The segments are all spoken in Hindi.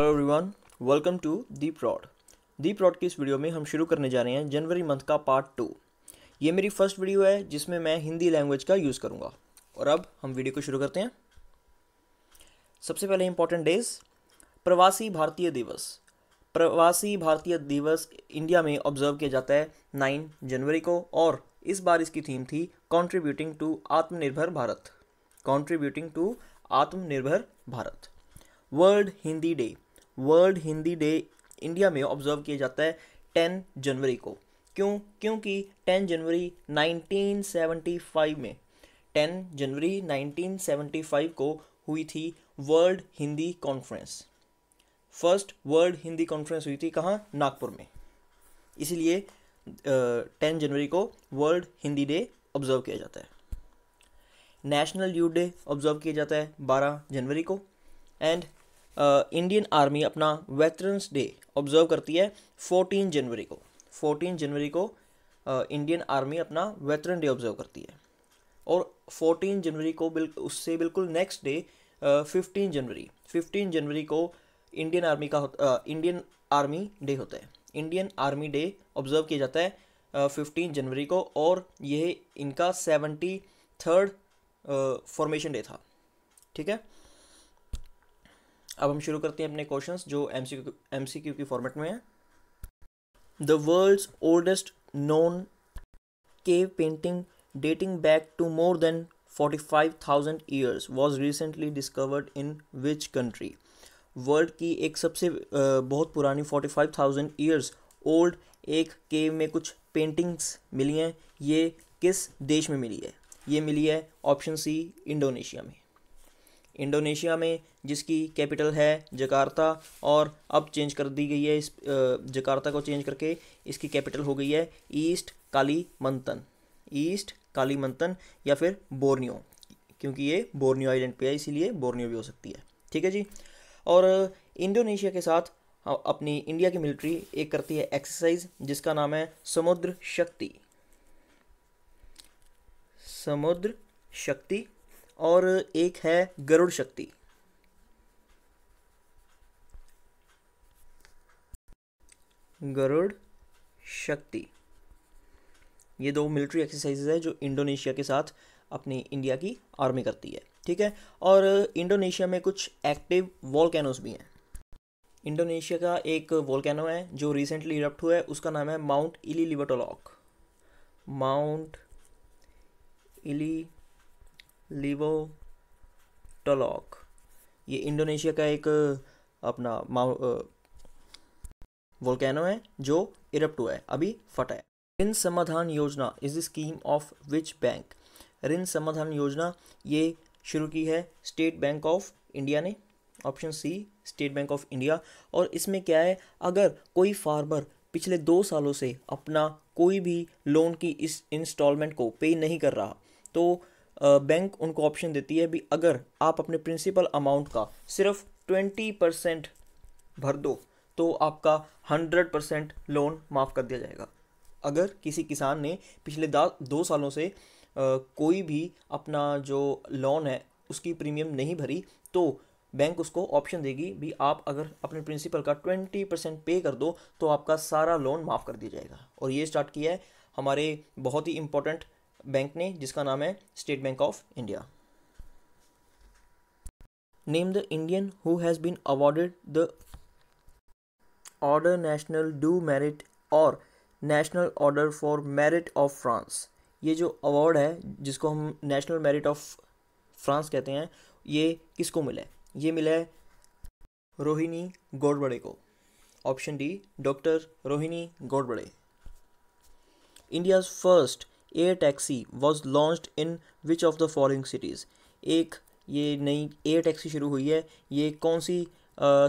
Hello everyone welcome to the prod the prod की इस वीडियो में हम शुरू करने जा रहे हैं जनवरी मंथ का पार्ट टू ये मेरी फर्स्ट वीडियो है जिसमें मैं हिंदी लैंग्वेज का यूज़ करूँगा और अब हम वीडियो को शुरू करते हैं सबसे पहले इंपॉर्टेंट डेज प्रवासी भारतीय दिवस प्रवासी भारतीय दिवस इंडिया में ऑब्जर्व किया जाता है नाइन जनवरी को और इस बार इसकी थीम थी contributing to Aatmanirbhar Bharat contributing to Aatmanirbhar Bharat world Hindi day world Hindi day India में ऑब्जर्व किया जाता है टेन जनवरी को क्यों क्योंकि टेन जनवरी 1975 में टेन जनवरी 1975 को हुई थी world Hindi conference first world Hindi conference हुई थी कहाँ नागपुर में इसीलिए टेन जनवरी को वर्ल्ड हिंदी डे ऑब्जर्व किया जाता है नेशनल यूथ डे ऑब्जर्व किया जाता है बारह जनवरी को एंड इंडियन आर्मी अपना वेटरन्स डे ऑब्जर्व करती है फोर्टीन जनवरी को फोर्टीन जनवरी को इंडियन आर्मी अपना वेटरन डे ऑब्जर्व करती है और फोर्टीन जनवरी को बिल उससे बिल्कुल नेक्स्ट डे फिफ्टीन जनवरी फिफ्टीन जनवरी को इंडियन आर्मी का इंडियन आर्मी डे होता है इंडियन आर्मी डे ऑब्जर्व किया जाता है फिफ्टीन जनवरी को और यह इनका सेवेंटी थर्ड फॉर्मेशन डे था ठीक है अब हम शुरू करते हैं अपने क्वेश्चंस जो एम सी क्यू की फॉर्मेट में है the world's oldest known cave painting dating back to more than forty five thousand years was recently discovered in which country world की एक सबसे बहुत पुरानी forty five thousand years old एक केव में कुछ पेंटिंग्स मिली हैं ये किस देश में मिली है ये मिली है ऑप्शन सी इंडोनेशिया में इंडोनेशिया में जिसकी कैपिटल है जकार्ता और अब चेंज कर दी गई है इस जकार्ता को चेंज करके इसकी कैपिटल हो गई है ईस्ट काली मंतन ईस्ट काली मंतन या फिर बोर्नियो क्योंकि ये बोर्नियो आइलैंड पे है इसीलिए बोर्नियो भी हो सकती है ठीक है जी और इंडोनेशिया के साथ अपनी इंडिया की मिलिट्री एक करती है एक्सरसाइज जिसका नाम है समुद्र शक्ति समुद्र शक्ति और एक है गरुड़ शक्ति गरुड़ शक्ति ये दो मिलिट्री एक्सरसाइजेज है जो इंडोनेशिया के साथ अपनी इंडिया की आर्मी करती है ठीक है और इंडोनेशिया में कुछ एक्टिव वॉलकैनोज भी हैं इंडोनेशिया का एक वॉलकैनो है जो रिसेंटली इरप्ट हुआ है उसका नाम है माउंट इली लिवटोलॉक माउंट इली टोलॉक ये इंडोनेशिया का एक अपना माउ वोल्केनो है जो इरप्ट हुआ है अभी फटा है Rin Samadhan Yojana is scheme of which bank Rin Samadhan Yojana ये शुरू की है स्टेट बैंक ऑफ इंडिया ने option C State Bank of India और इसमें क्या है अगर कोई फार्मर पिछले दो सालों से अपना कोई भी लोन की इस इंस्टॉलमेंट को पे नहीं कर रहा तो बैंक उनको ऑप्शन देती है भी अगर आप अपने प्रिंसिपल अमाउंट का सिर्फ ट्वेंटी परसेंट भर दो तो आपका हंड्रेड परसेंट लोन माफ़ कर दिया जाएगा अगर किसी किसान ने पिछले दो सालों से कोई भी अपना जो लोन है उसकी प्रीमियम नहीं भरी तो बैंक उसको ऑप्शन देगी भी आप अगर अपने प्रिंसिपल का ट्वेंटी परसेंट पे कर दो तो आपका सारा लोन माफ़ कर दिया जाएगा और ये स्टार्ट किया है हमारे बहुत ही इम्पोर्टेंट बैंक ने जिसका नाम है State Bank of India name the Indian who has been awarded the order national du merit और national order for merit of France ये जो अवार्ड है जिसको हम नेशनल मेरिट ऑफ फ्रांस कहते हैं ये किसको मिला है ये मिला है रोहिणी गोडबड़े को option D doctor Rohini Godbole India's first air taxi was launch in which of the following cities एक ये नई एयर टैक्सी शुरू हुई है ये कौन सी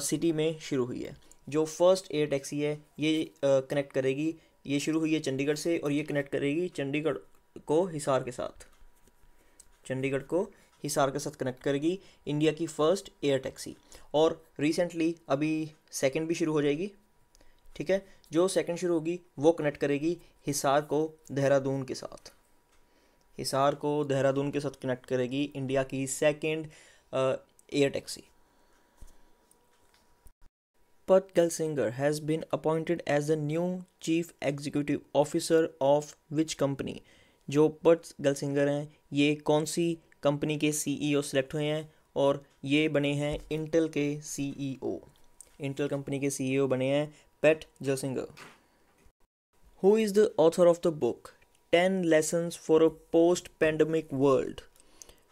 सिटी में शुरू हुई है जो फर्स्ट एयर टैक्सी है ये कनेक्ट करेगी ये शुरू हुई है चंडीगढ़ से और ये कनेक्ट करेगी चंडीगढ़ को हिसार के साथ चंडीगढ़ को हिसार के साथ कनेक्ट करेगी इंडिया की फ़र्स्ट एयर टैक्सी और रिसेंटली अभी सेकंड भी शुरू हो जाएगी ठीक है जो सेकंड शुरू होगी वो कनेक्ट करेगी हिसार को देहरादून के साथ हिसार को देहरादून के साथ कनेक्ट करेगी इंडिया की second air taxi Utpat Galsinger has been appointed as the new Chief Executive Officer of which company? जो उत्पत गलसिंगर हैं ये कौन सी कंपनी के सीईओ सिलेक्ट e हुए हैं और ये बने हैं इंटेल के सीईओ इंटेल कंपनी के सीईओ e बने हैं Pat Gelsinger who is the author of the book ten lessons for a post pandemic world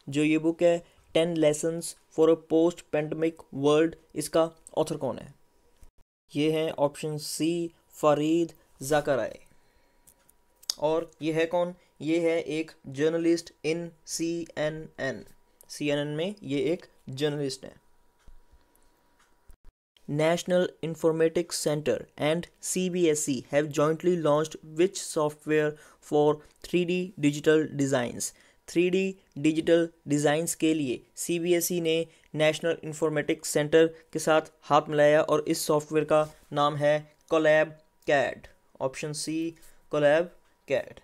जो ये बुक है ten lessons for a post pandemic world इसका ऑथर कौन है ये हैं ऑप्शन सी फरीद जकराए और ये है कौन ये है एक journalist in C C N N N N में ये एक जर्नलिस्ट है national informatic centre and C B S E have jointly launch which software for three D digital designs three D digital designs के लिए सी बी एस ई ने नेशनल इंफॉर्मेटिक्स सेंटर के साथ हाथ मिलाया और इस सॉफ्टवेयर का नाम है collab CAD option C collab CAD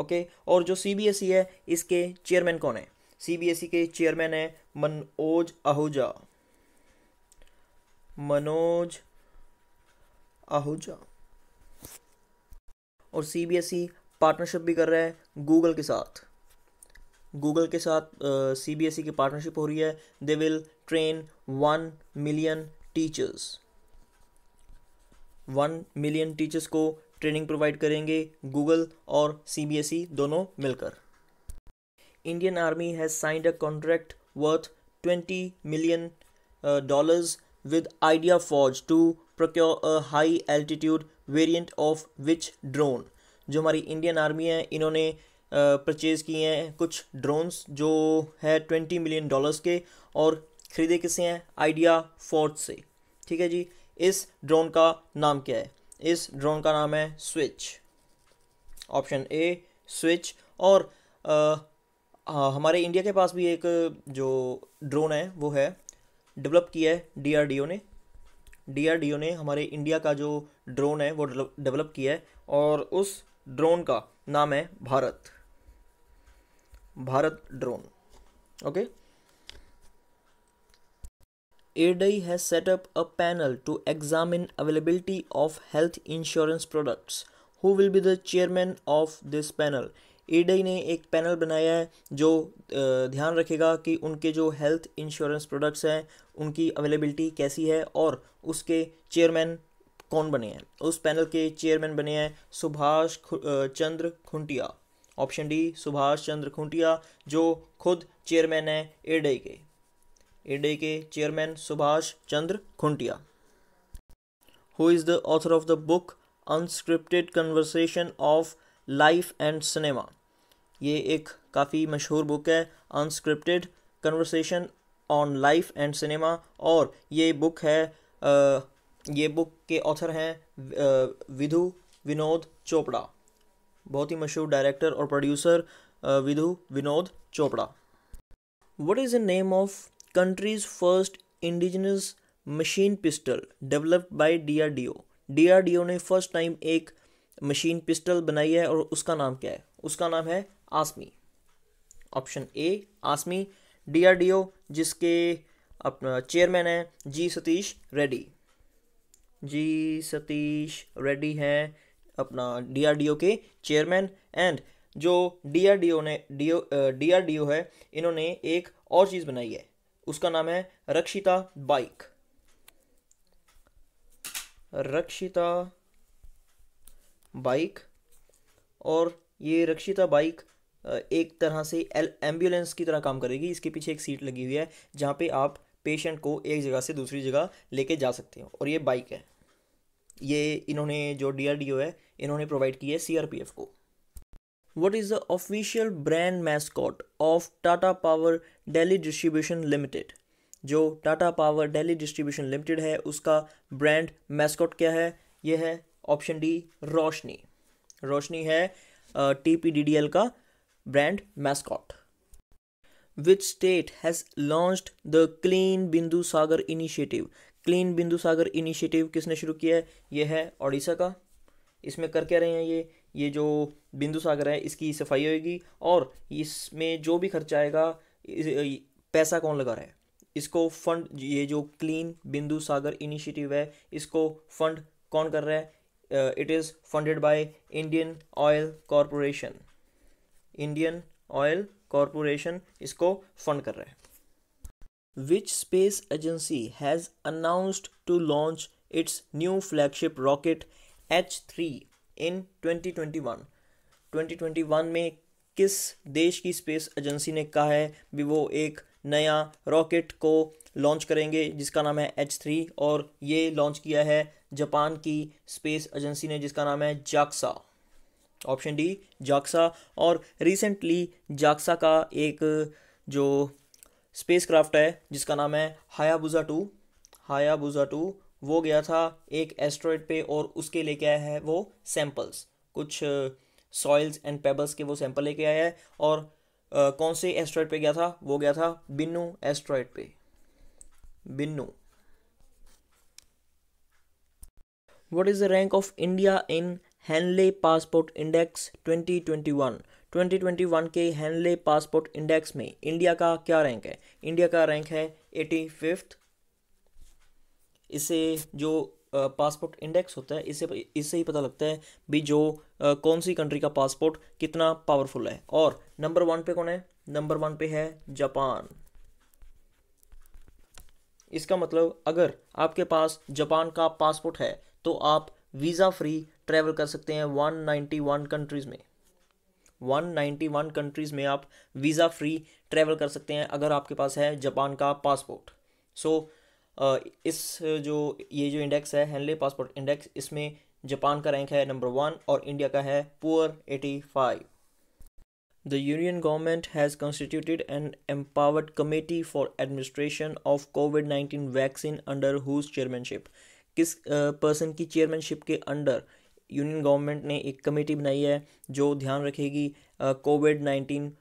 okay और जो सी बी एस ई है इसके चेयरमैन कौन है सी बी एस ई के चेयरमैन है मनोज आहूजा मनोज आहूजा और C B S E partnership भी कर रहा है गूगल के साथ गूगल के साथ सी बी एस ई की पार्टनरशिप हो रही है they will train one million teachers one million teachers को ट्रेनिंग प्रोवाइड करेंगे गूगल और सी बी एस ई दोनों मिलकर Indian army has signed a contract worth twenty million dollars with idea Forge to procure a high altitude variant of which drone जो हमारी इंडियन आर्मी है इन्होंने परचेज़ किए हैं कुछ ड्रोन्स जो है ट्वेंटी मिलियन डॉलर्स के और ख़रीदे किसे हैं आइडिया फोर्थ से ठीक है जी इस ड्रोन का नाम क्या है इस ड्रोन का नाम है स्विच ऑप्शन ए स्विच और आ, आ, हाँ, हमारे इंडिया के पास भी एक जो ड्रोन है वो है डेवलप किया है डीआरडीओ ने डीआरडीओ ने हमारे इंडिया का जो ड्रोन है वो डेवलप किया है और उस ड्रोन का नाम है Bharat Bharat drone okay IRDAI has setup a panel to examine availability of health insurance products who will be the chairman of this panel IRDAI ने एक पैनल बनाया है जो ध्यान रखेगा कि उनके जो हेल्थ इंश्योरेंस प्रोडक्ट्स हैं उनकी अवेलेबिलिटी कैसी है और उसके चेयरमैन कौन बने हैं उस पैनल के चेयरमैन बने हैं सुभाष चंद्र खुंटिया ऑप्शन डी सुभाष चंद्र खूंटिया जो खुद चेयरमैन है एडई के एडे के chairman Subhash Chandra Khuntia who is the author of the book unscripted conversation of life and cinema ये एक काफ़ी मशहूर बुक है unscripted conversation on life and cinema और ये बुक है आ, ये बुक के ऑथर हैं विधु विनोद चोपड़ा बहुत ही मशहूर डायरेक्टर और producer uh, Vidhu Vinod Chopra what is the name of country's first indigenous machine pistol developed by DRDO DRDO ने फर्स्ट टाइम एक मशीन पिस्टल बनाई है और उसका नाम क्या है उसका नाम है आसमी ऑप्शन ए आसमी डीआरडीओ जिसके अपना चेयरमैन है जी सतीश रेड्डी जी सतीश रेड्डी हैं अपना डीआरडीओ के चेयरमैन एंड जो डीआरडीओ ने डी डीआरडीओ है इन्होंने एक और चीज़ बनाई है उसका नाम है रक्षिता बाइक रक्षिता बाइक और ये रक्षिता बाइक एक तरह से एम्बुलेंस की तरह काम करेगी इसके पीछे एक सीट लगी हुई है जहाँ पे आप पेशेंट को एक जगह से दूसरी जगह लेके जा सकते हो और ये बाइक है ये इन्होंने जो डी है इन्होंने प्रोवाइड की है सीआरपीएफ को what is the official brand mascot of Tata power Delhi distribution limited जो Tata power Delhi distribution limited है उसका ब्रांड मैस्कॉट क्या है ये है ऑप्शन डी रोशनी रोशनी है T P D D L का brand mascot which state has launch the clean Bindu Sagar initiative clean Bindu Sagar initiative किसने शुरू किया है ये है ओडिशा का इसमें कर क्या रहे हैं ये ये जो बिंदु सागर है इसकी सफाई होगी और इसमें जो भी खर्चा आएगा पैसा कौन लगा रहा है इसको फंड ये जो क्लीन बिंदु सागर इनिशिएटिव है इसको फंड कौन कर रहा है it is funded by Indian oil corporation Indian oil corporation इसको फंड कर रहा है Which space agency has announced to launch its new flagship rocket H3 इन 2021 2021 में किस देश की स्पेस एजेंसी ने कहा है भी वो एक नया रॉकेट को लॉन्च करेंगे जिसका नाम है एच थ्री और ये लॉन्च किया है जापान की स्पेस एजेंसी ने जिसका नाम है जाक्सा ऑप्शन डी जाक्सा और रिसेंटली जाक्सा का एक जो स्पेसक्राफ्ट है जिसका नाम है हायाबुजा टू हायाबुजा टू वो गया था एक एस्ट्रॉयड पे और उसके लेके आया है वो सैंपल्स कुछ सॉइल्स एंड पेबल्स के वो सैंपल लेके आया है और Uh, कौन से एस्ट्रॉयड पे गया था वो गया था बिन्नू एस्ट्रॉयड पे Bennu the rank of India in India passport index twenty twenty 2021? 2021 के हैनले पासपोर्ट इंडेक्स में इंडिया का क्या रैंक है इंडिया का रैंक है एटी फिफ्थ इसे जो पासपोर्ट इंडेक्स होता है इसे इससे ही पता लगता है भी जो कौन सी कंट्री का पासपोर्ट कितना पावरफुल है और नंबर वन पे कौन है नंबर वन पे है जापान इसका मतलब अगर आपके पास जापान का पासपोर्ट है तो आप वीज़ा फ्री ट्रैवल कर सकते हैं 191 कंट्रीज़ में 191 कंट्रीज़ में आप वीज़ा फ्री ट्रैवल कर सकते हैं अगर आपके पास है जापान का पासपोर्ट सो so, इस जो ये जो इंडेक्स है हैनले पासपोर्ट इंडेक्स इसमें जापान का रैंक है नंबर वन और इंडिया का है poor eighty five the union government has constituted an empowered committee for administration of COVID nineteen vaccine under whose chairmanship किस पर्सन uh, की चेयरमैनशिप के अंडर यूनियन गवर्नमेंट ने एक कमेटी बनाई है जो ध्यान रखेगी कोविड नाइन्टीन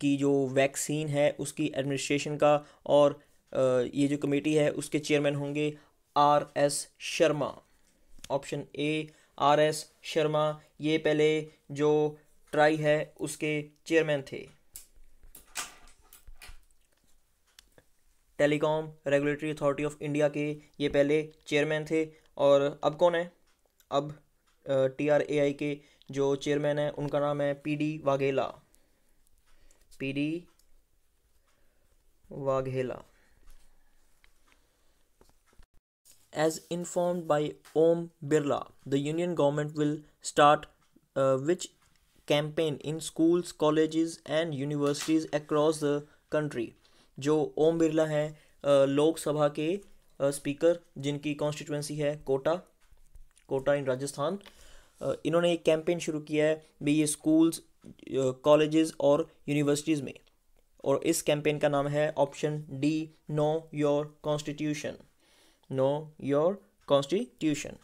की जो वैक्सीन है उसकी एडमिनिस्ट्रेशन का और आ, ये जो कमेटी है उसके चेयरमैन होंगे R S Sharma option A R S Sharma ये पहले जो ट्राई है उसके चेयरमैन थे telecom regulatory authority of India के ये पहले चेयरमैन थे और अब कौन है अब टी आर ए आई के जो चेयरमैन है उनका नाम है P D Vaghela P D Vaghela as informed by Om Birla the union government will start which campaign in schools college and universities across the country जो ओम बिरला हैं uh, लोकसभा के स्पीकर uh, जिनकी कॉन्स्टिट्यूएंसी है कोटा कोटा इन राजस्थान इन्होंने एक कैंपेन शुरू किया है बी ए स्कूल्स कॉलेज और यूनिवर्सिटीज़ में और इस कैंपेन का नाम है option D know your constitution know your constitution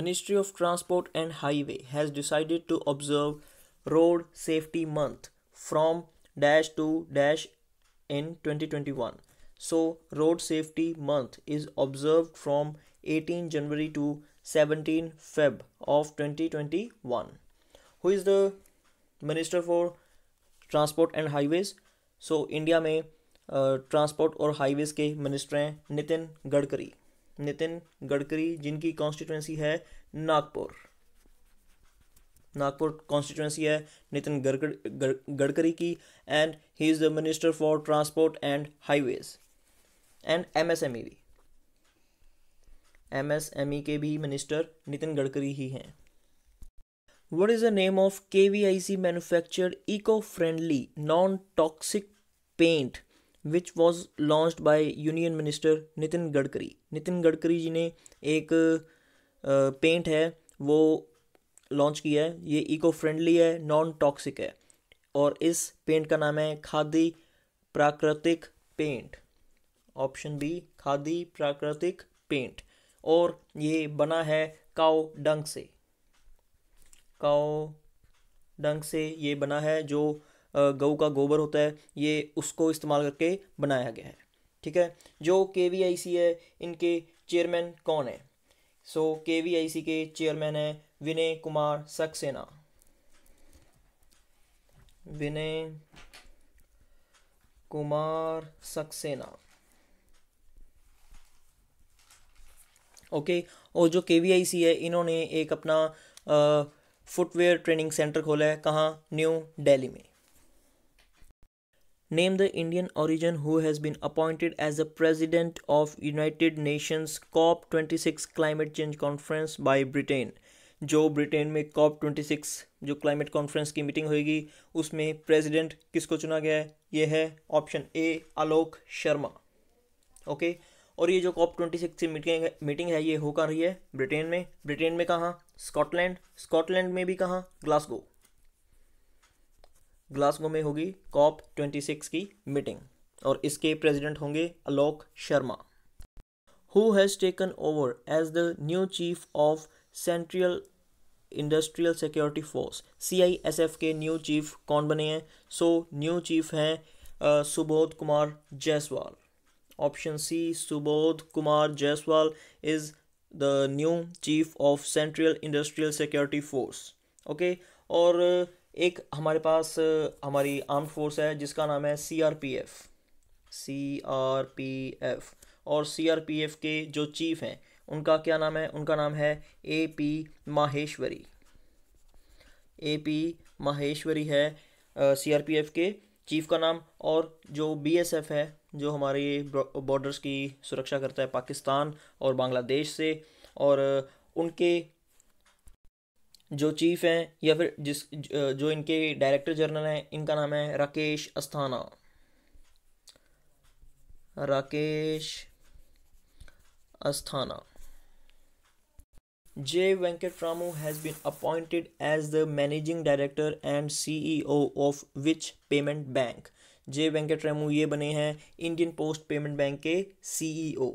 ministry of transport and highway has decided to observe road safety month from dash to dash in 2021 so road safety month is observe from 18 January to 17 Feb of 2021. Who is the Minister for Transport and Highways? So so, India में ट्रांसपोर्ट और हाईवेज़ के मिनिस्टर हैं नितिन गडकरी नितिन गडकरी जिनकी कॉन्स्टिट्यूंसी है नागपुर नागपुर कॉन्स्टिट्यूंसी है नितिन गडकरी की and he is the minister for transport and highways and MSME भी एमएसएमई के भी मिनिस्टर नितिन गडकरी ही हैं what is the name of K V I C manufactured eco friendly non toxic paint which was launch by union minister Nitin Gadkari Nitin Gadkari ji ने एक पेंट है वो लॉन्च किया है ये इको फ्रेंडली है नॉन टॉक्सिक है और इस पेंट का नाम है खादी प्राकृतिक पेंट ऑप्शन बी खादी प्राकृतिक पेंट और ये बना है काओ डंग से काओ डंग से ये बना है जो गऊ का गोबर होता है ये उसको इस्तेमाल करके बनाया गया है ठीक है जो के वी आई सी है इनके चेयरमैन कौन है सो के वी आई सी के चेयरमैन है विनय कुमार सक्सेना विनय कुमार सक्सेना ओके और जो के वी आई सी है इन्होंने एक अपना फुटवेयर ट्रेनिंग सेंटर खोला है कहाँ न्यू डेली में name the Indian origin who has been appointed as a president of united nations COP twenty six climate change conference by Britain जो ब्रिटेन में कॉप ट्वेंटी सिक्स जो क्लाइमेट कॉन्फ्रेंस की मीटिंग होगी उसमें प्रेजिडेंट किसको चुना गया है ये है option A Alok Sharma okay okay? और ये जो कॉप ट्वेंटी सिक्स की मीटिंग मीटिंग है ये हो कर रही है ब्रिटेन में ब्रिटेन में कहाँ स्कॉटलैंड स्कॉटलैंड में भी कहाँ ग्लासगो ग्लासगो में होगी कॉप ट्वेंटी सिक्स की मीटिंग और इसके प्रेसिडेंट होंगे Alok Sharma who has taken over as the new chief of central industrial security force C I S F के न्यू चीफ कौन बने हैं सो न्यू चीफ हैं Subodh Kumar Jaiswal Option C Subodh Kumar Jaiswal is the new chief of Central Industrial Security Force. Okay okay? और uh, एक हमारे पास uh, हमारी आर्म फोर्स है जिसका नाम है C R P F C R P F और सी आर पी एफ के जो चीफ हैं उनका क्या नाम है उनका नाम है A P Maheshwari A P Maheshwari है सी आर पी एफ के चीफ का नाम और जो बीएसएफ है जो हमारे बॉर्डर्स की सुरक्षा करता है पाकिस्तान और बांग्लादेश से और उनके जो चीफ हैं या फिर जिस जो इनके डायरेक्टर जनरल हैं इनका नाम है Rakesh Asthana Rakesh Asthana J J. Venkatramu has been appointed as the managing director and CEO of which payment bank J Venkat Ramu ये बने हैं इंडियन पोस्ट पेमेंट बैंक के CEO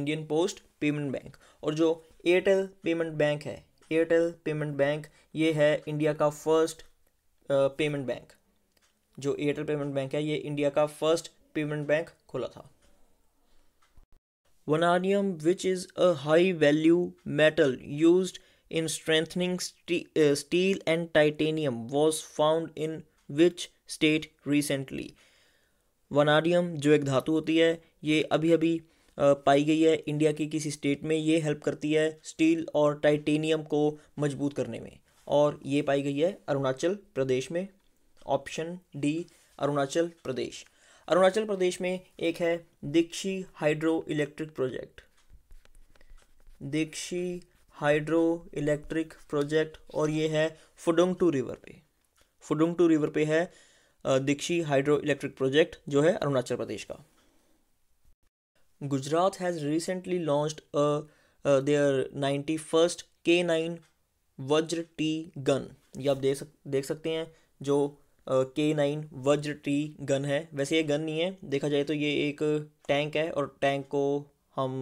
Indian post payment bank और जो एयरटेल पेमेंट बैंक है एयरटेल पेमेंट बैंक ये है इंडिया का फर्स्ट पेमेंट बैंक जो एयरटेल पेमेंट बैंक है ये इंडिया का फर्स्ट पेमेंट बैंक खोला था vanadium which is a high value metal use in strengthening steel and titanium was found in which state recently vanadium जो एक धातु होती है ये अभी अभी पाई गई है इंडिया की किसी स्टेट में ये हेल्प करती है स्टील और टाइटेनियम को मजबूत करने में और ये पाई गई है अरुणाचल प्रदेश में ऑप्शन डी अरुणाचल प्रदेश अरुणाचल प्रदेश में एक है Dikshi hydro electric project Dikshi hydro electric project और ये है टू रिवर पे टू रिवर पे है दीक्षी हाइड्रो इलेक्ट्रिक प्रोजेक्ट जो है अरुणाचल प्रदेश का Gujarat has recently launched their ninety first K nine Vajra T gun ये आप देख सक देख सकते हैं जो के नाइन वज्र टी गन है वैसे ये गन नहीं है देखा जाए तो ये एक टैंक है और टैंक को हम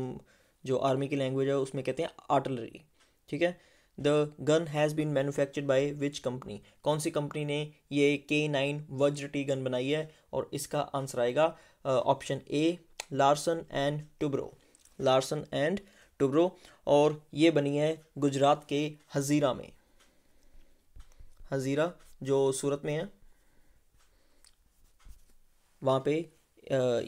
जो आर्मी की लैंग्वेज है उसमें कहते हैं आर्टलरी ठीक है the gun has been manufactured by which company कौन सी कंपनी ने ये के नाइन वज्र टी गन बनाई है और इसका आंसर आएगा option A Larsen and Toubro Larsen and Toubro और ये बनी है गुजरात के हजीरा में हजीरा जो सूरत में है वहाँ पे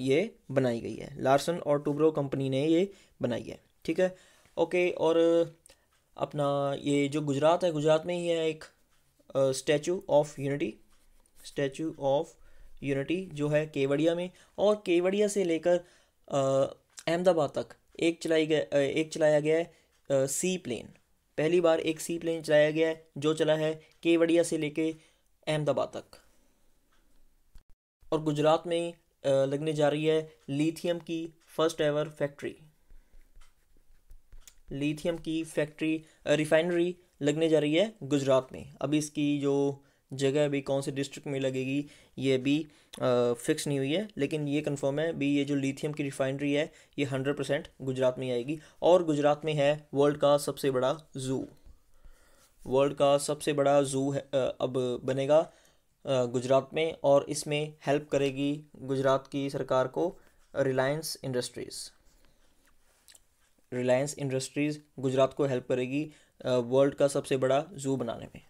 ये बनाई गई है लार्सन और टूब्रो कंपनी ने ये बनाई है ठीक है ओके और अपना ये जो गुजरात है गुजरात में ही है एक statue of unity statue of unity जो है केवड़िया में और केवड़िया से लेकर अहमदाबाद तक एक चलाई गया एक चलाया गया है सी प्लेन पहली बार एक सी प्लेन चलाया गया है जो चला है केवड़िया से लेके अहमदाबाद तक और गुजरात में लगने जा रही है लिथियम की फर्स्ट एवर फैक्ट्री लिथियम की फैक्ट्री रिफाइनरी लगने जा रही है गुजरात में अभी इसकी जो जगह अभी कौन से डिस्ट्रिक्ट में लगेगी ये भी आ, फिक्स नहीं हुई है लेकिन ये कंफर्म है भी ये जो लिथियम की रिफाइनरी है ये हंड्रेड परसेंट गुजरात में आएगी और गुजरात में है वर्ल्ड का सबसे बड़ा ज़ू वर्ल्ड का सबसे बड़ा ज़ू है अब बनेगा गुजरात में और इसमें हेल्प करेगी गुजरात की सरकार को Reliance Industries Reliance Industries Gujarat को हेल्प करेगी वर्ल्ड का सबसे बड़ा जू बनाने में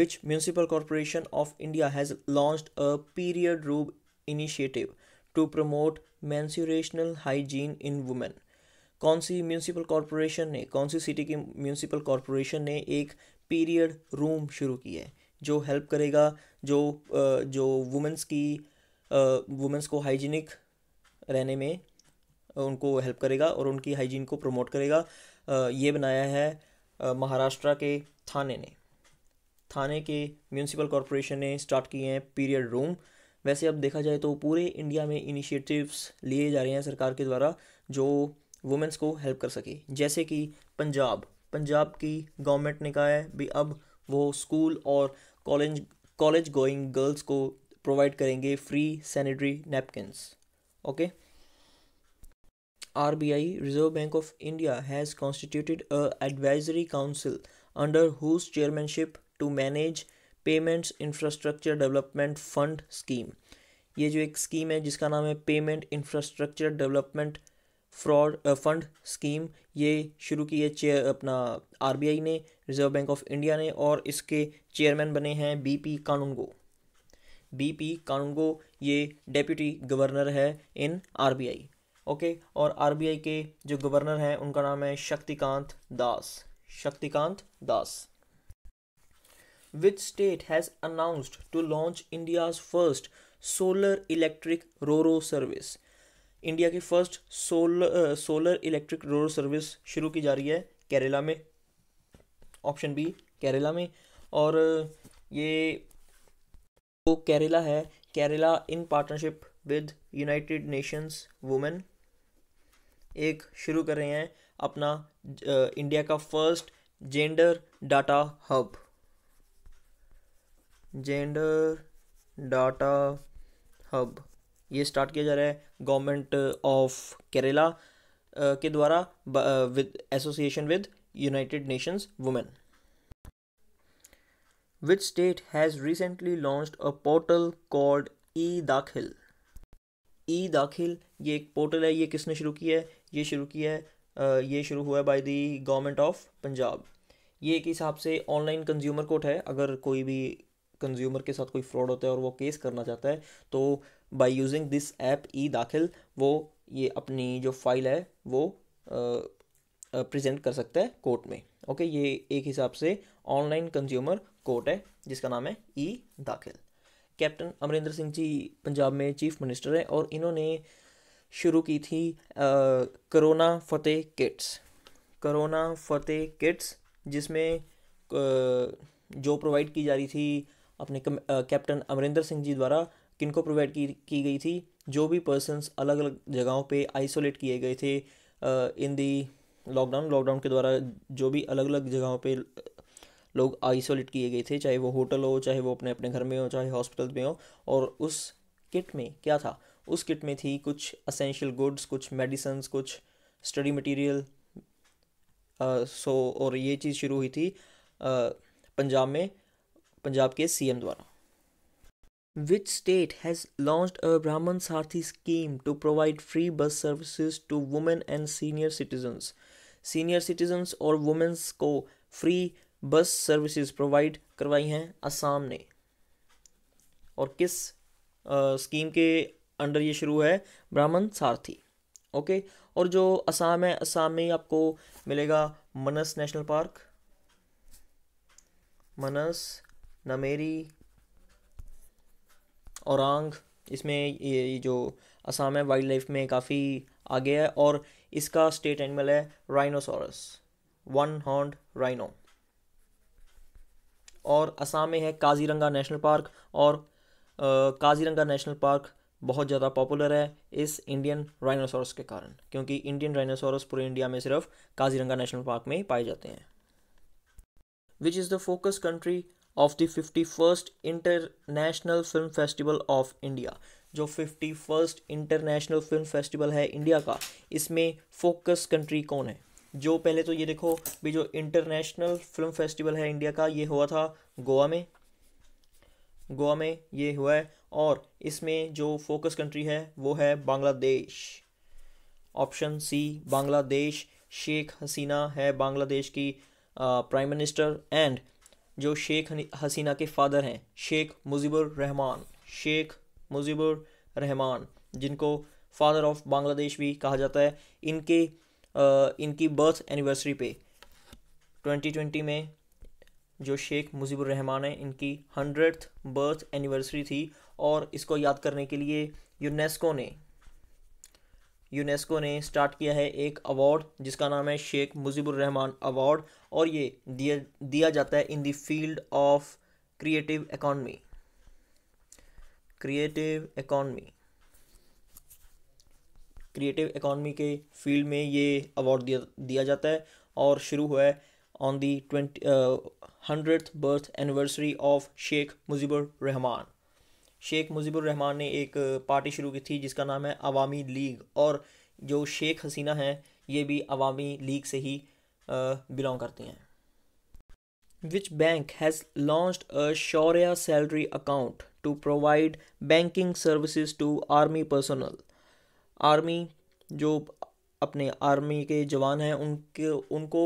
which municipal corporation of India has launch a period रूब initiative to promote menstrual hygiene in women कौन सी म्यूनसिपल कॉरपोरेशन ने कौन सी सिटी की म्यूनसिपल कॉरपोरेशन ने एक पीरियड रूम शुरू की है जो हेल्प करेगा जो जो वुमेंस की वुमेंस को हाइजीनिक रहने में उनको हेल्प करेगा और उनकी हाइजीन को प्रमोट करेगा ये बनाया है महाराष्ट्र के थाने ने थाने के म्यूनसिपल कॉरपोरेशन ने स्टार्ट किए हैं पीरियड रूम वैसे अब देखा जाए तो पूरे इंडिया में इनिशिएटिव्स लिए जा रहे हैं सरकार के द्वारा जो वुमेंस को हेल्प कर सके जैसे कि पंजाब पंजाब की गवर्नमेंट ने कहा है भी अब वो स्कूल और कॉलेज कॉलेज गोइंग गर्ल्स को प्रोवाइड करेंगे free sanitary napkins okay R B I Reserve Bank of India has constituted a advisory council under whose chairmanship to manage payments infrastructure development fund scheme ये जो एक स्कीम है जिसका नाम है payment infrastructure development fraud fund scheme ये शुरू की है चेयर अपना आरबीआई ने रिजर्व बैंक ऑफ इंडिया ने और इसके चेयरमैन बने हैं बीपी कानूनगो पी कानूनगो ये डेप्यूटी गवर्नर है इन आरबीआई ओके और आरबीआई के जो गवर्नर हैं उनका नाम है Shaktikanta Das Shaktikanta Das which state has announced to launch India's first solar electric roro service India की first sol solar electric road service शुरू की जा रही है केरला में ऑप्शन बी केरला में और ये वो केरला है Kerala in partnership with United Nations women एक शुरू कर रहे हैं अपना इंडिया का first gender data hub gender data hub ये स्टार्ट किया जा रहा है गवर्नमेंट ऑफ केरला के द्वारा with association with United Nations women which state has recently launched a portal called E Daakhil E दाखिल ये एक पोर्टल है ये किसने शुरू किया है ये शुरू किया है ये शुरू हुआ है by the government of Punjab ये एक हिसाब से ऑनलाइन कंज्यूमर कोर्ट है अगर कोई भी कंज्यूमर के साथ कोई फ्रॉड होता है और वो केस करना चाहता है तो by using this app E Daakhil वो ये अपनी जो फाइल है वो प्रजेंट कर सकता है कोर्ट में ओके ये एक हिसाब से ऑनलाइन कंज्यूमर कोर्ट है जिसका नाम है ई दाखिल कैप्टन अमरिंदर सिंह जी पंजाब में चीफ मिनिस्टर हैं और इन्होंने शुरू की थी corona Fateh kits corona Fateh kits जिसमें जो प्रोवाइड की जा रही थी अपने कैप्टन अमरिंदर सिंह जी द्वारा किनको प्रोवाइड की की गई थी जो भी पर्सनस अलग अलग जगहों पे आइसोलेट किए गए थे इन दी लॉकडाउन लॉकडाउन के द्वारा जो भी अलग अलग जगहों पे लोग आइसोलेट किए गए थे चाहे वो होटल हो चाहे वो अपने अपने घर में हो चाहे हॉस्पिटल में हो और उस किट में क्या था उस किट में थी कुछ असेंशियल गुड्स कुछ मेडिसन्स कुछ स्टडी मटेरियल सो और ये चीज़ शुरू हुई थी पंजाब में पंजाब के सीएम द्वारा Which state has launched a Brahman Sarthi scheme to provide free bus services to women and senior citizens? Senior citizens or womens को free bus services provide करवाई हैं असम ने और किस आ, स्कीम के अंडर ये शुरू है ब्राह्मण सारथी ओके और जो असम है असम में आपको मिलेगा मनस नेशनल पार्क मनस नमेरी औरंग इसमें ये जो असम है वाइल्ड लाइफ में काफ़ी आगे है और इसका स्टेट एनिमल है राइनोसोरस वन हॉन्ड राइनो और असम में है काजीरंगा नेशनल पार्क और आ, काजीरंगा नेशनल पार्क बहुत ज़्यादा पॉपुलर है इस इंडियन राइनोसोरस के कारण क्योंकि इंडियन राइनोसोरस पूरे इंडिया में सिर्फ काजीरंगा नेशनल पार्क में ही पाए जाते हैं which is the focus country of the fifty first international film festival of India जो fifty first international film festival है इंडिया का इसमें फोकस कंट्री कौन है जो पहले तो ये देखो भी जो इंटरनेशनल फिल्म फेस्टिवल है इंडिया का ये हुआ था गोवा में गोवा में ये हुआ है और इसमें जो फोकस कंट्री है वो है बांग्लादेश ऑप्शन सी बांग्लादेश शेख हसीना है बांग्लादेश की प्राइम मिनिस्टर एंड जो शेख हसीना के फादर हैं शेख मुजीबुर रहमान शेख मुजीबुर रहमान जिनको फादर ऑफ बांग्लादेश भी कहा जाता है इनके आ, इनकी बर्थ एनिवर्सरी पे 2020 में जो शेख मुजीबुर रहमान हैं इनकी हंड्रेड बर्थ एनिवर्सरी थी और इसको याद करने के लिए यूनेस्को ने यूनेस्को ने स्टार्ट किया है एक अवार्ड जिसका नाम है शेख मुजीबुर रहमान अवार्ड और ये दिया दिया जाता है in the field of creative economy creative economy creative economy के फील्ड में ये अवार्ड दिया दिया जाता है और शुरू हुआ है on the twenty hundred birth anniversary of Sheikh Mujibur Rahman Sheikh Mujibur Rahman ने एक पार्टी शुरू की थी जिसका नाम है अवामी लीग और जो शेख हसीना हैं ये भी अवामी लीग से ही बिलोंग करती हैं which bank has launch a Shaurya salary account to provide banking services to army personal army जो अपने आर्मी के जवान हैं उनके उनको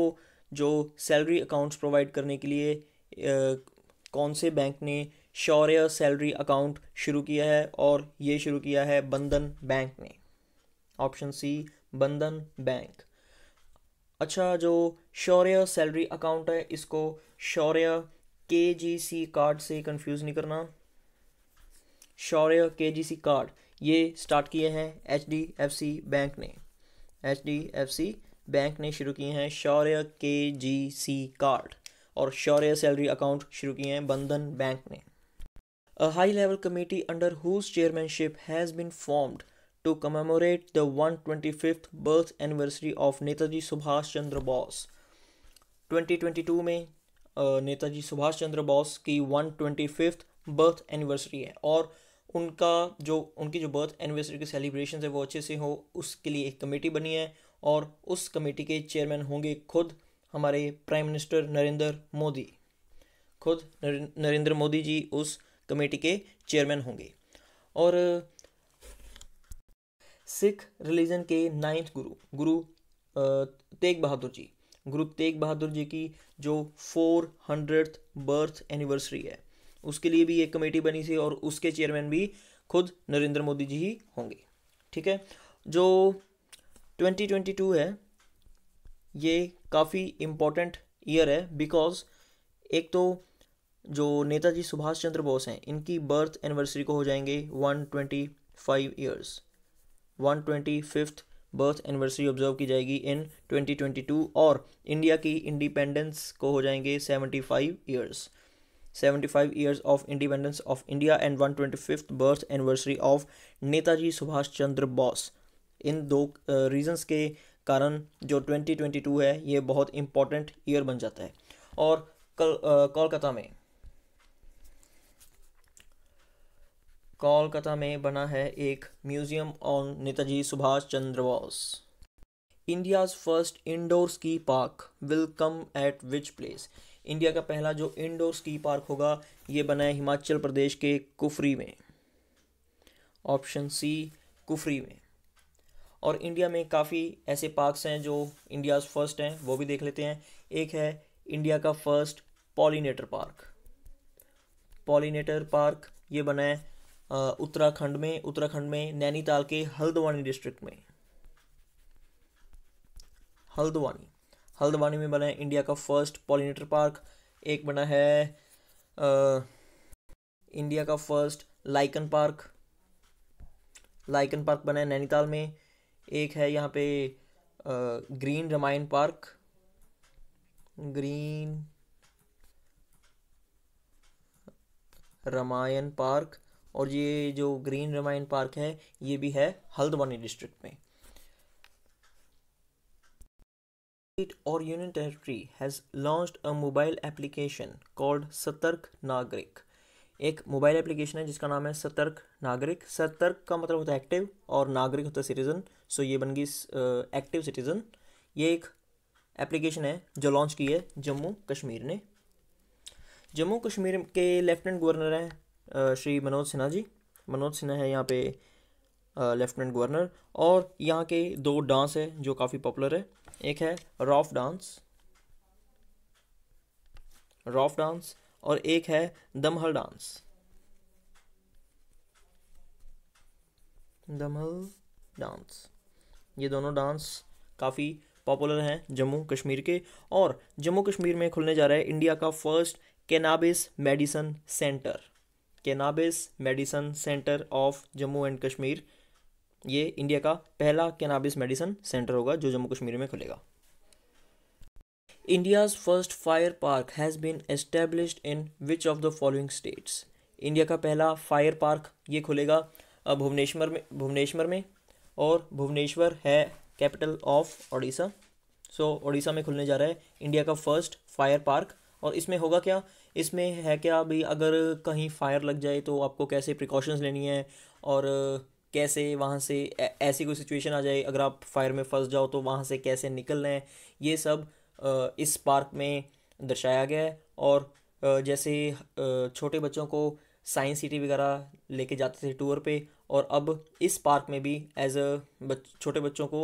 जो सैलरी अकाउंट्स प्रोवाइड करने के लिए आ, कौन से बैंक ने शौर्य सैलरी अकाउंट शुरू किया है और ये शुरू किया है बंधन बैंक ने ऑप्शन सी बंधन बैंक अच्छा जो शौर्य सैलरी अकाउंट है इसको शौर्य के जी सी कार्ड से कंफ्यूज नहीं करना शौर्य के जी सी कार्ड ये स्टार्ट किए हैं H D F C bank ने H D F C bank ने शुरू किए हैं शौर्य के जी सी कार्ड और शौर्य सैलरी अकाउंट शुरू किए हैं बंधन बैंक ने A high level committee under whose chairmanship has been formed to commemorate the 125th birth anniversary of Netaji Subhash Chandra Bose. 2022 में नेताजी सुभाष चंद्र बोस की 125th बर्थ एनिवर्सरी है और उनका जो उनकी जो बर्थ एनिवर्सरी के सेलिब्रेशन है वो अच्छे से हो उसके लिए एक कमेटी बनी है और उस कमेटी के चेयरमैन होंगे खुद हमारे प्राइम मिनिस्टर नरेंद्र मोदी खुद नरेंद्र मोदी जी उस कमेटी के चेयरमैन होंगे और सिख रिलीजन के नाइन्थ गुरु गुरु तेग बहादुर जी गुरु तेग बहादुर जी की जो फोर हंड्रेड बर्थ एनिवर्सरी है उसके लिए भी एक कमेटी बनी थी और उसके चेयरमैन भी खुद नरेंद्र मोदी जी ही होंगे ठीक है जो 2022 है ये काफ़ी इम्पोर्टेंट ईयर है बिकॉज एक तो जो नेताजी सुभाष चंद्र बोस हैं इनकी बर्थ एनिवर्सरी को हो जाएंगे one twenty five years one twenty fifth birth anniversary observe की जाएगी इन ट्वेंटी ट्वेंटी टू और इंडिया की इंडिपेंडेंस को हो जाएंगे seventy five years five years of independence of India and one twenty fifth birth anniversary of Netaji Subhash Chandra Bose इन दो रीज़न्स के कारण जो ट्वेंटी ट्वेंटी टू है ये बहुत इंपॉर्टेंट ईयर बन जाता है और कल कोलकाता में कोलकाता में बना है एक museum on Netaji Subhash Chandra Bose India's first indoor ski park will come at which place India का पहला जो इंडोर स्की पार्क होगा ये बना है हिमाचल प्रदेश के कुफरी में ऑप्शन सी कुफरी में और इंडिया में काफ़ी ऐसे पार्क्स हैं जो इंडियाज फर्स्ट हैं वो भी देख लेते हैं एक है इंडिया का first pollinator park pollinator park ये बना है उत्तराखंड में उत्तराखंड में नैनीताल के हल्द्वानी डिस्ट्रिक्ट में हल्द्वानी हल्द्वानी में बना है इंडिया का फर्स्ट पॉलिनेटर पार्क एक बना है आ, इंडिया का first lichen park lichen park बना है नैनीताल में एक है यहाँ पे आ, green Ramayan park green Ramayan park और ये जो ग्रीन रामायण पार्क है ये भी है हल्द्वानी डिस्ट्रिक्ट में स्टेट और union territory has launch a mobile application called Satark Nagrik एक मोबाइल एप्लीकेशन है जिसका नाम है सतर्क नागरिक सतर्क का मतलब होता है एक्टिव और नागरिक होता है सिटीज़न सो ये बन गई एक्टिव सिटीज़न ये एक एप्लीकेशन है जो लॉन्च की है जम्मू कश्मीर ने जम्मू कश्मीर के लेफ्टिनेंट गवर्नर हैं श्री मनोज सिन्हा जी मनोज सिन्हा है यहाँ पे लेफ्टिनेंट गवर्नर और यहाँ के दो डांस है जो काफ़ी पॉपुलर है एक है रॉफ डांस रॉफ डांस और एक है दमहल डांस दमहल डांस ये दोनों डांस काफ़ी पॉपुलर हैं जम्मू कश्मीर के और जम्मू कश्मीर में खुलने जा रहा है इंडिया का first cannabis medicine center cannabis medicine center of Jammu and Kashmir ये इंडिया का पहला कैनाबिस मेडिसन सेंटर होगा जो जम्मू कश्मीर में खुलेगा India's first fire park has been establish in which of the following states India का पहला फायर पार्क ये खुलेगा भुवनेश्वर में भुवनेश्वर में और भुवनेश्वर है capital of Odisha so Odisha में खुलने जा रहा है इंडिया का फर्स्ट फायर पार्क और इसमें होगा क्या इसमें है क्या भाई अगर कहीं फायर लग जाए तो आपको कैसे प्रिकॉशंस लेनी है और कैसे वहाँ से ऐसी कोई सिचुएशन आ जाए अगर आप फायर में फंस जाओ तो वहाँ से कैसे रहे हैं ये सब इस पार्क में दर्शाया गया है और जैसे छोटे बच्चों को साइंस सिटी वगैरह लेके जाते थे टूर पे और अब इस पार्क में भी एज अ बच, छोटे बच्चों को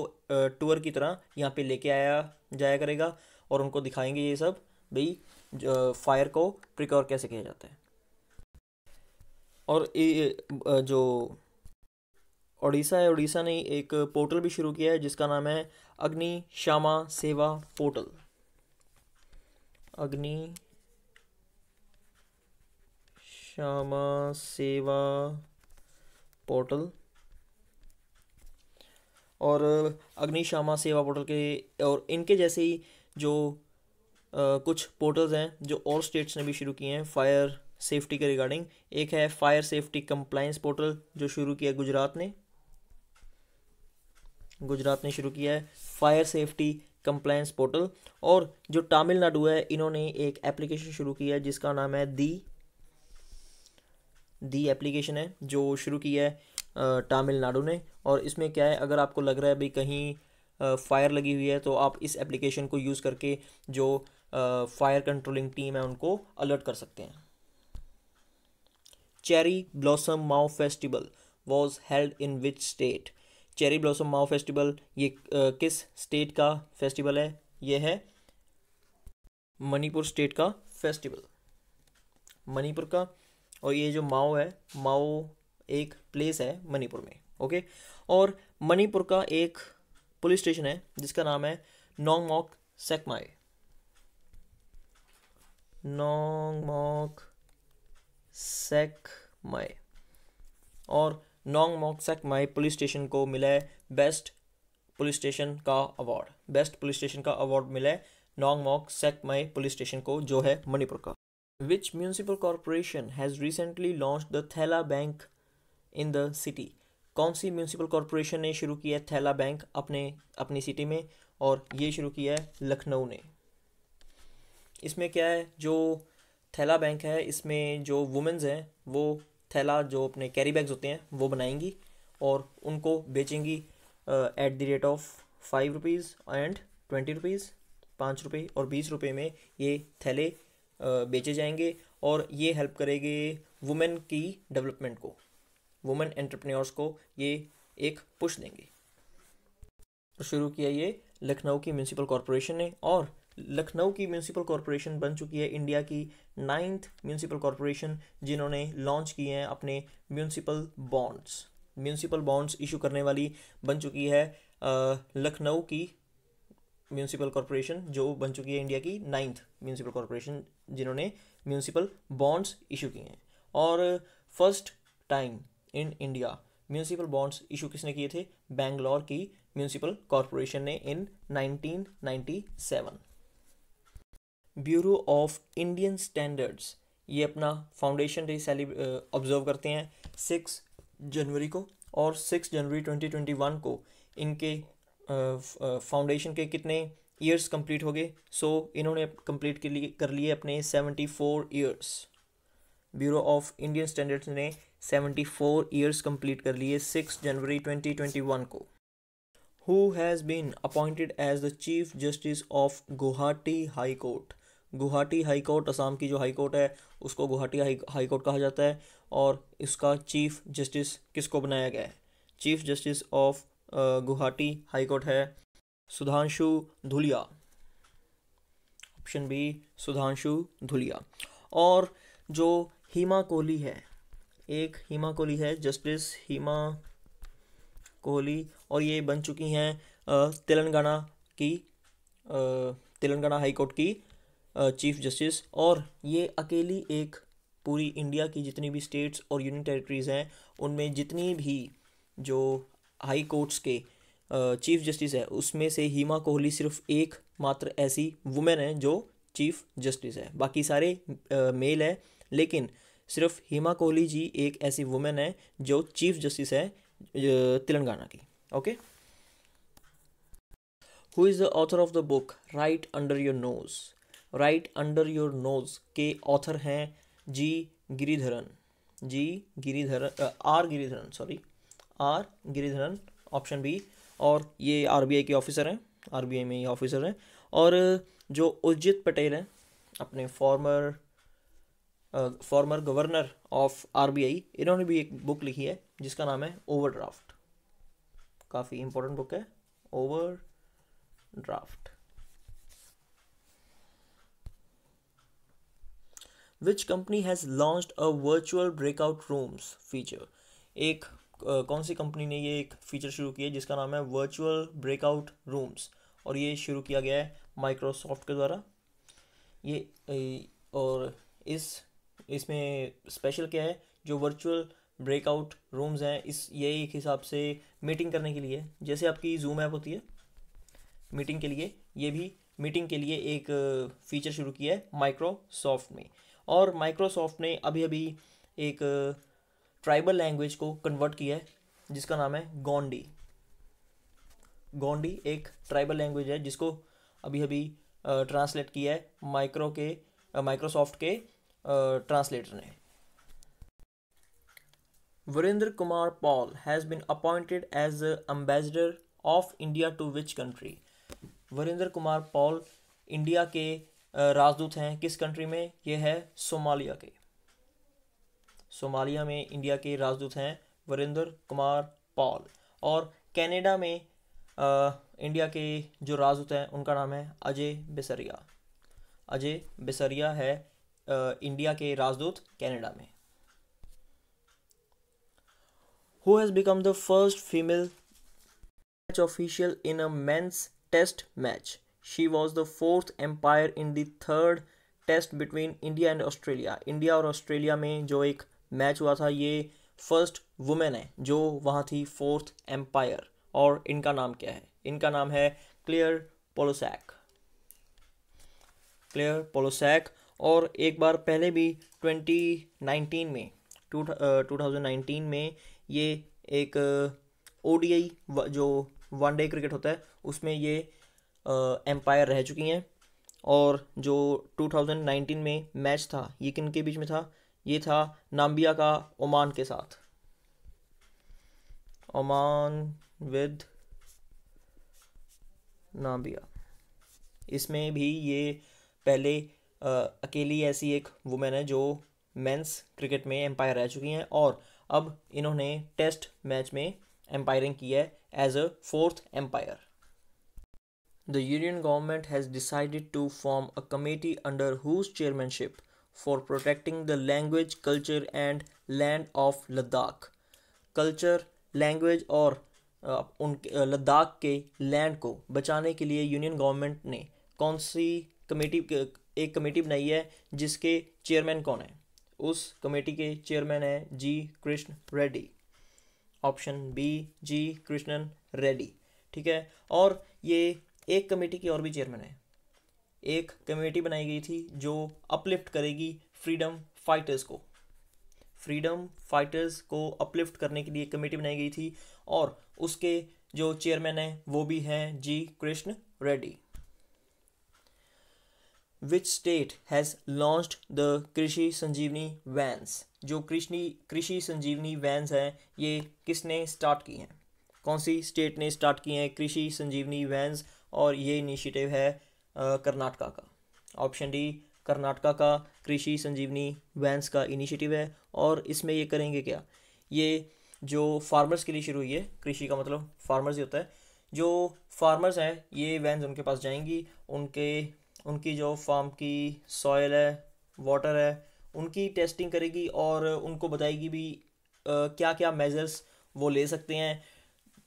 टूर की तरह यहाँ पे लेके आया जाया करेगा और उनको दिखाएंगे ये सब भाई फायर को प्रिक्योर कैसे किया जाता है और ए, जो ओडिशा है ओडिशा ने एक पोर्टल भी शुरू किया है जिसका नाम है अग्नि श्यामा सेवा पोर्टल अग्नि श्यामा सेवा पोर्टल और श्यामा सेवा पोर्टल के और इनके जैसे ही जो कुछ पोर्टल्स हैं जो और स्टेट्स ने भी शुरू किए हैं फायर सेफ्टी के रिगार्डिंग एक है फायर सेफ्टी कंप्लाइंस पोर्टल जो शुरू किया गुजरात ने गुजरात ने शुरू किया है फायर सेफ्टी कंप्लाइंस पोर्टल और जो तमिलनाडु है इन्होंने एक एप्लीकेशन शुरू किया है जिसका नाम है दी दी एप्लीकेशन है जो शुरू की है तमिलनाडु ने और इसमें क्या है अगर आपको लग रहा है भाई कहीं फायर लगी हुई है तो आप इस एप्लीकेशन को यूज़ करके जो फायर कंट्रोलिंग टीम है उनको अलर्ट कर सकते हैं cherry blossom Mao festival was held in which state cherry blossom Mao festival ये uh, किस स्टेट का फेस्टिवल है ये है मणिपुर स्टेट का फेस्टिवल मणिपुर का और ये जो माओ है माओ एक प्लेस है मणिपुर में ओके और मणिपुर का एक पुलिस स्टेशन है जिसका नाम है नोंगमोक सेकमाई सेक सेकमय और सेक सेकमय पुलिस स्टेशन को मिला है बेस्ट पुलिस स्टेशन का अवार्ड बेस्ट पुलिस स्टेशन का अवार्ड मिला है सेक सेकमय पुलिस स्टेशन को जो है मणिपुर का which municipal corporation has recently launch the Thaila bank in the city कौन सी म्यूनसिपल कॉरपोरेशन ने शुरू किया है थैला बैंक अपने अपनी सिटी में और ये शुरू किया है लखनऊ ने इसमें क्या है जो थैला बैंक है इसमें जो वुमेंस हैं वो थैला जो अपने कैरी बैग्स होते हैं वो बनाएंगी और उनको बेचेंगी at the rate of five rupees and twenty rupees पाँच रुपये और बीस रुपये में ये थैले बेचे जाएंगे और ये हेल्प करेंगे वुमेन की डेवलपमेंट को वुमेन एंटरप्रेन्योर्स को ये एक पुश देंगे तो शुरू किया ये लखनऊ की म्यूनसिपल कॉरपोरेशन ने और लखनऊ की म्यूनसिपल कॉरपोरेशन बन चुकी है इंडिया की नाइन्थ म्यूनसिपल कॉरपोरेशन जिन्होंने लॉन्च किए हैं अपने municipal bonds municipal bonds issue करने वाली बन चुकी है लखनऊ की म्यूनसिपल कॉरपोरेशन जो बन चुकी है इंडिया की नाइन्थ म्यूनसिपल कॉरपोरेशन जिन्होंने म्यूनसिपल बॉन्ड्स इशू किए हैं और first time in India municipal bonds issue किसने किए थे बैंगलोर की म्यूनसिपल कॉरपोरेशन ने in 1997 bureau of Indian standards ये अपना फाउंडेशन डे ऑब्जर्व करते हैं सिक्स जनवरी को और six January twenty twenty one को इनके फाउंडेशन के कितने ईयर्स कंप्लीट हो गए सो इन्होंने कंप्लीट के लिए कर लिए अपने seventy four years bureau of Indian standards ने सेवेंटी फोर ईयर्स कंप्लीट कर लिए six January twenty twenty one को who has been appointed as the chief justice of Guwahati high court Guwahati high court Assam की जो हाई कोर्ट है उसको गुवाहाटी हाई हाई कोर्ट कहा जाता है और इसका चीफ जस्टिस किसको बनाया गया है chief justice of Guwahati high court है सुधांशु धुलिया ऑप्शन बी सुधांशु धुलिया और जो हीमा कोहली है एक हीमा कोहली है जस्टिस हीमा कोहली और ये बन चुकी हैं तेलंगाना की तेलंगाना हाई कोर्ट की चीफ जस्टिस और ये अकेली एक पूरी इंडिया की जितनी भी स्टेट्स और यूनियन टेरिटरीज़ हैं उनमें जितनी भी जो हाई कोर्ट्स के चीफ जस्टिस है उसमें से हीमा कोहली सिर्फ एक मात्र ऐसी वुमेन है जो चीफ जस्टिस है बाकी सारे मेल हैं लेकिन सिर्फ हीमा कोहली जी एक ऐसी वुमेन है जो चीफ जस्टिस है तेलंगाना की okay who is the author of the book right under your nose right under your nose के ऑथर हैं G Giridharan G Giridharan R Giridharan sorry R Giridharan option B और ये आरबीआई के ऑफिसर हैं आरबीआई में ये ऑफिसर हैं और जो उजित पटेल हैं अपने former former governor of RBI इन्होंने भी एक बुक लिखी है जिसका नाम है ओवरड्राफ्ट काफ़ी इंपॉर्टेंट बुक है overdraft which company has launch a virtual breakout rooms feature एक कौन सी कंपनी ने ये एक फीचर शुरू किया जिसका नाम है वर्चुअल ब्रेकआउट रूम्स और ये शुरू किया गया है माइक्रोसॉफ्ट के द्वारा ये और इस इसमें स्पेशल क्या है जो वर्चुअल ब्रेकआउट रूम्स हैं इस ये एक हिसाब से मीटिंग करने के लिए जैसे आपकी जूम ऐप होती है मीटिंग के लिए ये भी मीटिंग के लिए एक फीचर शुरू किया है माइक्रोसॉफ्ट में और माइक्रोसॉफ्ट ने अभी अभी एक ट्राइबल uh, लैंग्वेज को कन्वर्ट किया है जिसका नाम है गोंडी गोंडी एक ट्राइबल लैंग्वेज है जिसको अभी अभी ट्रांसलेट किया है माइक्रो के माइक्रोसॉफ्ट uh, के ट्रांसलेटर uh, ने Varinder Kumar Paul has been appointed as ambassador of India to which country Varinder Kumar Paul India के राजदूत हैं किस कंट्री में ये है सोमालिया के सोमालिया में इंडिया के राजदूत हैं वरिंदर कुमार पॉल और कनाडा में आ, इंडिया के जो राजदूत हैं उनका नाम है अजय बेसरिया अजय बेसरिया है आ, इंडिया के राजदूत कनाडा में who has become the first female match official in a men's test match she was the fourth empire in the third test between India and Australia India और ऑस्ट्रेलिया में जो एक मैच हुआ था ये फर्स्ट वुमेन है जो वहाँ थी फोर्थ एम्पायर और इनका नाम क्या है इनका नाम है क्लियर पोलोसैक क्लियर पोलोसैक और एक बार पहले भी 2019 में टू uh, में ये एक ओ uh, जो वनडे क्रिकेट होता है उसमें ये एम्पायर रह चुकी हैं और जो 2019 में मैच था ये किन के बीच में था ये था नाम्बिया का ओमान के साथ ओमान विद नाम्बिया इसमें भी ये पहले आ, अकेली ऐसी एक वुमेन है जो मेंस क्रिकेट में एम्पायर रह चुकी हैं और अब इन्होंने टेस्ट मैच में एम्पायरिंग की है as a fourth umpire the Union government has decided to form a committee under whose chairmanship for protecting the language, culture, and land of Ladakh. Culture, language, or uh, un, uh, ladakh ke land ko bachane ke liye union government ne kaun si committee uh, ek committee banayi hai jiske chairman kaun hai us committee ke chairman hai g krishna reddy option b g krishnan reddy ठीक है और ये एक कमेटी की और भी चेयरमैन है एक कमेटी बनाई गई थी जो अपलिफ्ट करेगी फ्रीडम फाइटर्स को फ्रीडम फाइटर्स को अपलिफ्ट करने के लिए एक कमेटी बनाई गई थी और उसके जो चेयरमैन हैं वो भी हैं G Krishna Reddy which state has launch the Krishi Sanjeevani vans जो कृषि कृषि संजीवनी वैन्स हैं ये किसने स्टार्ट की हैं कौन सी स्टेट ने स्टार्ट की हैं कृषि संजीवनी वैन्स और ये इनिशिएटिव है कर्नाटका का ऑप्शन डी कर्नाटका का कृषि संजीवनी वैंस का इनिशिएटिव है और इसमें ये करेंगे क्या ये जो फार्मर्स के लिए शुरू हुई है कृषि का मतलब फार्मर्स ही होता है जो फार्मर्स हैं ये वैन्स उनके पास जाएंगी उनके उनकी जो फार्म की सॉयल है वाटर है उनकी टेस्टिंग करेगी और उनको बताएगी भी आ, क्या क्या मेज़र्स वो ले सकते हैं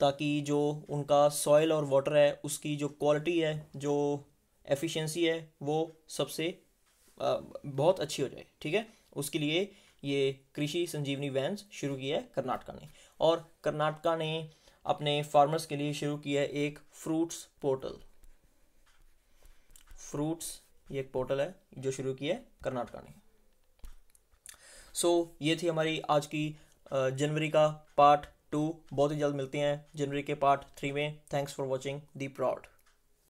ताकि जो उनका सॉयल और वाटर है उसकी जो क्वालिटी है जो एफिशिएंसी है वो सबसे बहुत अच्छी हो जाए ठीक है उसके लिए ये कृषि संजीवनी वैन्स शुरू किया है कर्नाटका ने और कर्नाटका ने अपने फार्मर्स के लिए शुरू किया है एक फ्रूट्स पोर्टल फ्रूट्स ये एक पोर्टल है जो शुरू किया है कर्नाटका ने सो so, ये थी हमारी आज की जनवरी का पार्ट टू बहुत ही जल्द मिलते हैं जनवरी के पार्ट थ्री में thanks for watching the prod